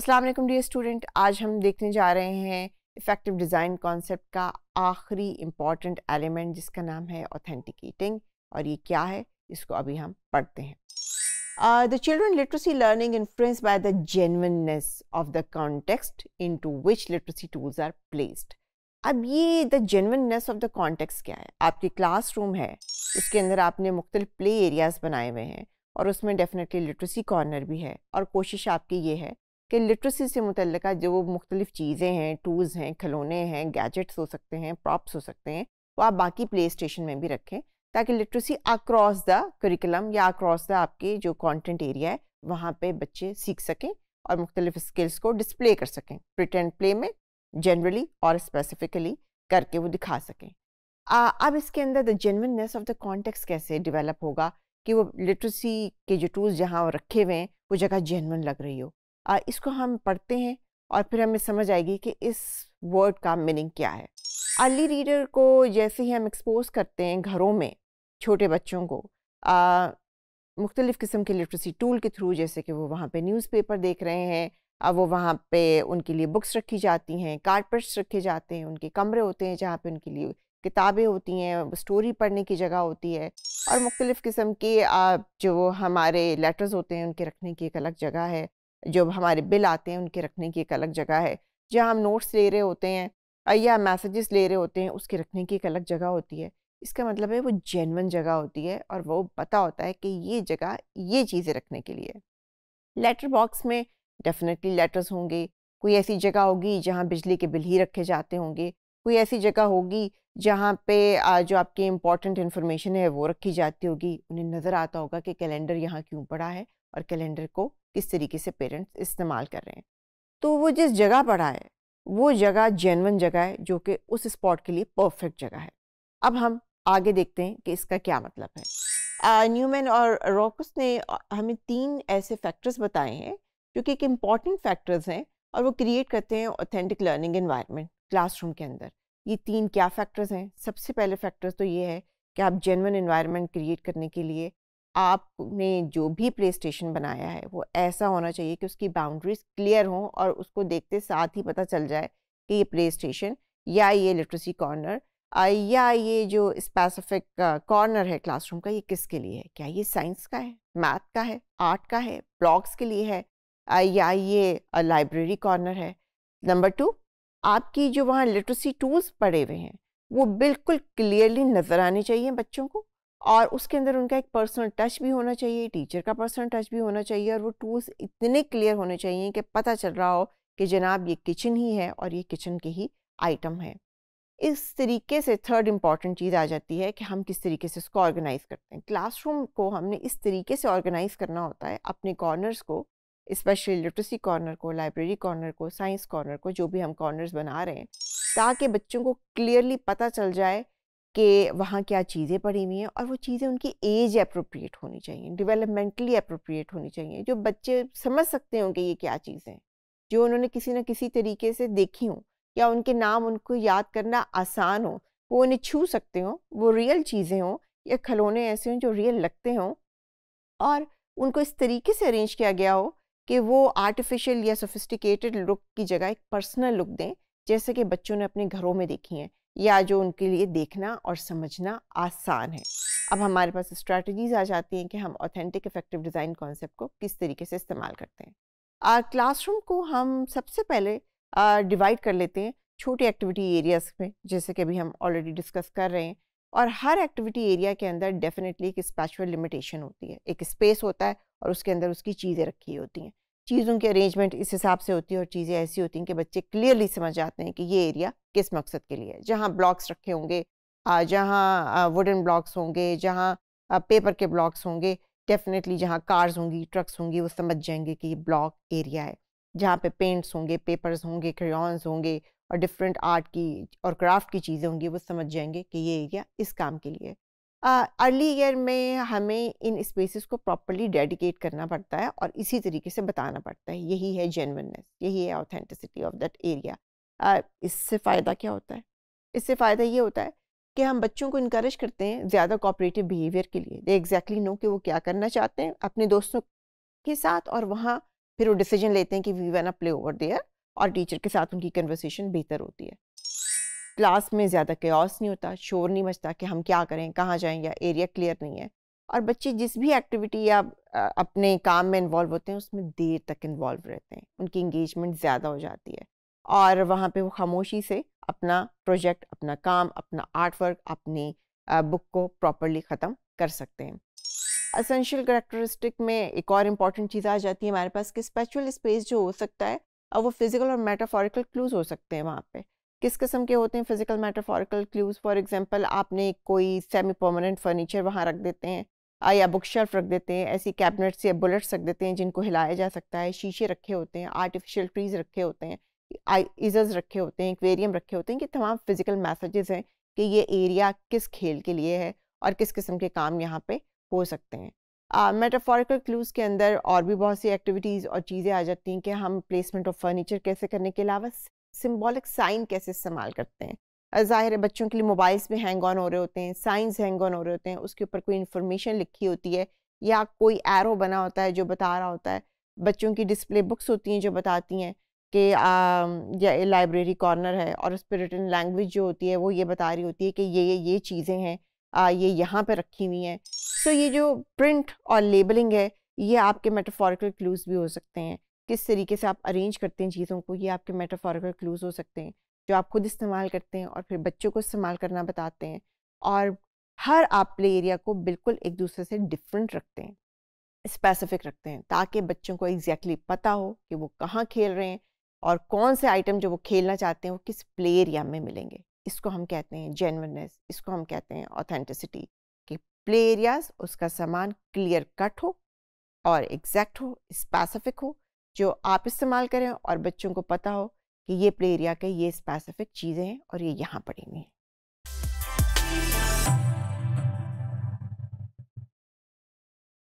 अस्सलाम वालेकुम dear student आज हम देखने जा रहे हैं इफ़ेक्टिव डिज़ाइन कॉन्सेप्ट का आखिरी इम्पॉर्टेंट एलिमेंट जिसका नाम है ऑथेंटिकेटिंग और ये क्या है इसको अभी हम पढ़ते हैं the children literacy learning influence by the genuineness of the context into which literacy tools are placed अब ये the genuineness of the context क्या है आपकी क्लास रूम है उसके अंदर आपने मुख्तलिफ प्ले एरियाज़ बनाए हुए हैं और उसमें डेफिनेटली लिटरेसी कॉर्नर भी है और कोशिश आपकी ये है कि लिटरेसी से मुतलक जो मुख्तलिफ़ चीज़ें हैं टूल्स हैं खिलौने हैं गैजेट्स हो सकते हैं प्रॉप्स हो सकते हैं वो आप बाकी प्ले स्टेशन में भी रखें ताकि लिटरेसी अक्रॉस द करिकुलम या अक्रॉस द आपके जो कंटेंट एरिया है वहाँ पे बच्चे सीख सकें और मुख्तलिफ स्किल्स को डिस्प्ले कर सकें प्रिटेंट प्ले में जनरली और स्पेसिफिकली करके वो दिखा सकें अब इसके अंदर the genuineness of the context कैसे डेवलप होगा कि वो लिटरेसी के जो टूल्स जहाँ रखे हुए हैं वो जगह जेनवन लग रही हो इसको हम पढ़ते हैं और फिर हमें समझ आएगी कि इस वर्ड का मीनिंग क्या है अर्ली रीडर को जैसे ही हम एक्सपोज करते हैं घरों में छोटे बच्चों को मुख्तलिफ़ किस्म के लिटरेसी टूल के थ्रू जैसे कि वो वहाँ पे न्यूज़पेपर देख रहे हैं अब वो वहाँ पे उनके लिए बुक्स रखी जाती हैं कारपेट्स रखे जाते हैं उनके कमरे होते हैं जहाँ पे उनके लिए किताबें होती हैं स्टोरी पढ़ने की जगह होती है और मुख्तलिफ़ किस्म के जो हमारे लेटर्स होते हैं उनके रखने की एक अलग जगह है जो हमारे बिल आते हैं उनके रखने की एक अलग जगह है जहाँ हम नोट्स ले रहे होते हैं या मैसेजेस ले रहे होते हैं उसके रखने की एक अलग जगह होती है इसका मतलब है वो जेनवन जगह होती है और वो पता होता है कि ये जगह ये चीज़ें रखने के लिए लेटर बॉक्स में डेफिनेटली लेटर्स होंगे कोई ऐसी जगह होगी जहाँ बिजली के बिल ही रखे जाते होंगे कोई ऐसी जगह होगी जहाँ पे जो आपकी इम्पॉर्टेंट इन्फॉर्मेशन है वो रखी जाती होगी उन्हें नज़र आता होगा कि कैलेंडर यहाँ क्यों पड़ा है और कैलेंडर को किस तरीके से पेरेंट्स इस्तेमाल कर रहे हैं तो वो जिस जगह पढ़ा है वो जगह जेनवन जगह है जो कि उस स्पॉट के लिए परफेक्ट जगह है अब हम आगे देखते हैं कि इसका क्या मतलब है न्यूमैन और रॉकस ने हमें तीन ऐसे फैक्टर्स बताए हैं जो कि एक इम्पॉर्टेंट फैक्टर्स हैं और वो क्रिएट करते हैं ऑथेंटिक लर्निंग इन्वायरमेंट क्लासरूम के अंदर ये तीन क्या फैक्टर्स हैं सबसे पहले फैक्टर्स तो ये है कि आप जेनवन इन्वायरमेंट क्रिएट करने के लिए आपने जो भी प्ले स्टेशन बनाया है वो ऐसा होना चाहिए कि उसकी बाउंड्रीज क्लियर हों और उसको देखते साथ ही पता चल जाए कि ये प्ले स्टेशन या ये लिटरेसी कॉर्नर या ये जो स्पेसिफिक कॉर्नर है क्लासरूम का ये किसके लिए है क्या ये साइंस का है मैथ का है आर्ट का है ब्लॉग्स के लिए है या ये लाइब्रेरी कॉर्नर है नंबर टू आपकी जो वहाँ लिटरेसी टूल्स पड़े हुए हैं वो बिल्कुल क्लियरली नज़र आने चाहिए बच्चों को और उसके अंदर उनका एक पर्सनल टच भी होना चाहिए टीचर का पर्सनल टच भी होना चाहिए और वो टूल्स इतने क्लियर होने चाहिए कि पता चल रहा हो कि जनाब ये किचन ही है और ये किचन के ही आइटम है इस तरीके से थर्ड इम्पॉर्टेंट चीज़ आ जाती है कि हम किस तरीके से इसको ऑर्गेनाइज़ करते हैं क्लासरूम को हमने इस तरीके से ऑर्गेनाइज़ करना होता है अपने कॉर्नर्स को स्पेशली लिटरेसी कॉर्नर को लाइब्रेरी कॉर्नर को साइंस कॉर्नर को जो भी हम कॉर्नर्स बना रहे हैं ताकि बच्चों को क्लियरली पता चल जाए कि वहाँ क्या चीज़ें पड़ी हुई हैं और वो चीज़ें उनकी एज अप्रोप्रिएट होनी चाहिए डेवलपमेंटली अप्रोप्रिएट होनी चाहिए जो बच्चे समझ सकते हों कि ये क्या चीज़ें जो उन्होंने किसी न किसी तरीके से देखी हों या उनके नाम उनको याद करना आसान हो वो उन्हें छू सकते हों वो रियल चीज़ें हों या खिलौने ऐसे हों जो रियल लगते हों और उनको इस तरीके से अरेंज किया गया हो कि वो आर्टिफिशियल या सोफिस्टिकेटेड लुक की जगह एक पर्सनल लुक दें जैसे कि बच्चों ने अपने घरों में देखी हैं या जो उनके लिए देखना और समझना आसान है अब हमारे पास स्ट्रैटेजीज आ जाती हैं कि हम ऑथेंटिक इफेक्टिव डिज़ाइन कॉन्सेप्ट को किस तरीके से इस्तेमाल करते हैं क्लासरूम को हम सबसे पहले डिवाइड कर लेते हैं छोटे एक्टिविटी एरियाज़ में जैसे कि अभी हम ऑलरेडी डिस्कस कर रहे हैं और हर एक्टिविटी एरिया के अंदर डेफिनेटली एक स्पेशल लिमिटेशन होती है एक स्पेस होता है और उसके अंदर उसकी चीज़ें रखी होती हैं चीज़ों की अरेंजमेंट इस हिसाब से होती है और चीज़ें ऐसी होती हैं कि बच्चे क्लियरली समझ जाते हैं कि ये एरिया किस मकसद के लिए जहाँ ब्लॉक्स रखे होंगे जहाँ वुडन ब्लॉक्स होंगे जहाँ पेपर के ब्लॉक्स होंगे डेफिनेटली जहाँ कार्स होंगी ट्रक्स होंगी वो समझ जाएंगे कि ये ब्लॉक एरिया है जहाँ पे पेंट्स होंगे पेपर्स होंगे क्रेयॉन्स होंगे और डिफरेंट आर्ट की और क्राफ्ट की चीज़ें होंगी वो समझ जाएंगे कि ये एरिया इस काम के लिए अर्ली ईयर में हमें इन स्पेसिस को प्रॉपरली डेडिकेट करना पड़ता है और इसी तरीके से बताना पड़ता है यही है जेनवननेस यही है ऑथेंटिसिटी ऑफ दैट एरिया इससे फ़ायदा क्या होता है इससे फ़ायदा ये होता है कि हम बच्चों को इनक्रेज करते हैं ज़्यादा कोऑपरेटिव बिहेवियर के लिए दे एग्जैक्टली नो कि वो क्या करना चाहते हैं अपने दोस्तों के साथ और वहाँ फिर वो डिसीजन लेते हैं कि we can play over there और टीचर के साथ उनकी कन्वर्सेशन बेहतर होती है क्लास में ज़्यादा क्योस नहीं होता शोर नहीं मचता कि हम क्या करें कहाँ जाएँ या एरिया क्लियर नहीं है और बच्चे जिस भी एक्टिविटी या अपने काम में इन्वॉल्व होते हैं उसमें देर तक इन्वॉल्व रहते हैं उनकी इंगेजमेंट ज़्यादा हो जाती है और वहाँ पे वो खामोशी से अपना प्रोजेक्ट अपना काम अपना आर्ट वर्क अपनी बुक को प्रॉपरली ख़त्म कर सकते हैं असेंशियल करेक्टरिस्टिक में एक और इम्पॉर्टेंट चीज़ आ जाती है हमारे पास कि स्पेचुअल स्पेस जो हो सकता है और वो फिजिकल और मेटाफोरिकल क्लूज हो सकते हैं वहाँ पे किस किस्म के होते हैं physical metaphorical clues for example आपने कोई सेमी परमानेंट फर्नीचर वहाँ रख देते हैं या बुक शेल्फ रख देते हैं ऐसी कैबिनेट्स या बुलेट्स रख देते हैं जिनको हिलाया जा सकता है शीशे रखे होते हैं आर्टिफिशियल ट्रीज रखे होते हैं ईजज रखे होते हैं एक्वेरियम रखे होते हैं कि तमाम फिज़िकल मैसेजेस हैं कि ये एरिया किस खेल के लिए है और किस किस्म के काम यहाँ पे हो सकते हैं मेटाफोरिकल क्लूज़ के अंदर और भी बहुत सी एक्टिविटीज़ और चीज़ें आ जाती हैं कि हम प्लेसमेंट ऑफ फर्नीचर कैसे करने के अलावा सिम्बॉलिक साइन कैसे इस्तेमाल करते हैं ज़ाहिर है बच्चों के लिए मोबाइल्स भी हैंग ऑन हो रहे होते हैं साइंस हैंग ऑन हो रहे होते हैं उसके ऊपर कोई इन्फॉर्मेशन लिखी होती है या कोई एरो बना होता है जो बता रहा होता है बच्चों की डिस्प्ले बुक्स होती हैं जो बताती हैं कि या लाइब्रेरी कॉर्नर है और उस पर रिटर्न लैंग्वेज जो होती है वो ये बता रही होती है कि ये ये ये चीज़ें हैं ये यहाँ पर रखी हुई हैं सो ये जो प्रिंट और लेबलिंग है ये आपके मेटाफोरिकल क्लूज़ भी हो सकते हैं किस तरीके से आप अरेंज करते हैं चीज़ों को ये आपके मेटाफोरिकल क्लूज़ हो सकते हैं जो आप खुद इस्तेमाल करते हैं और फिर बच्चों को इस्तेमाल करना बताते हैं और हर आप प्ले एरिया को बिल्कुल एक दूसरे से डिफरेंट रखते हैं स्पेसिफिक रखते हैं ताकि बच्चों को एग्जैक्टली exactly पता हो कि वो कहाँ खेल रहे हैं और कौन से आइटम जो वो खेलना चाहते हैं वो किस प्ले एरिया में मिलेंगे इसको हम कहते हैं जेनवननेस इसको हम कहते हैं ऑथेंटिसिटी कि प्ले एरियाज उसका सामान क्लियर कट हो और एग्जैक्ट हो स्पेसिफिक हो जो आप इस्तेमाल करें और बच्चों को पता हो कि ये प्ले एरिया के ये स्पेसिफिक चीज़ें हैं और ये यहाँ पड़ेंगी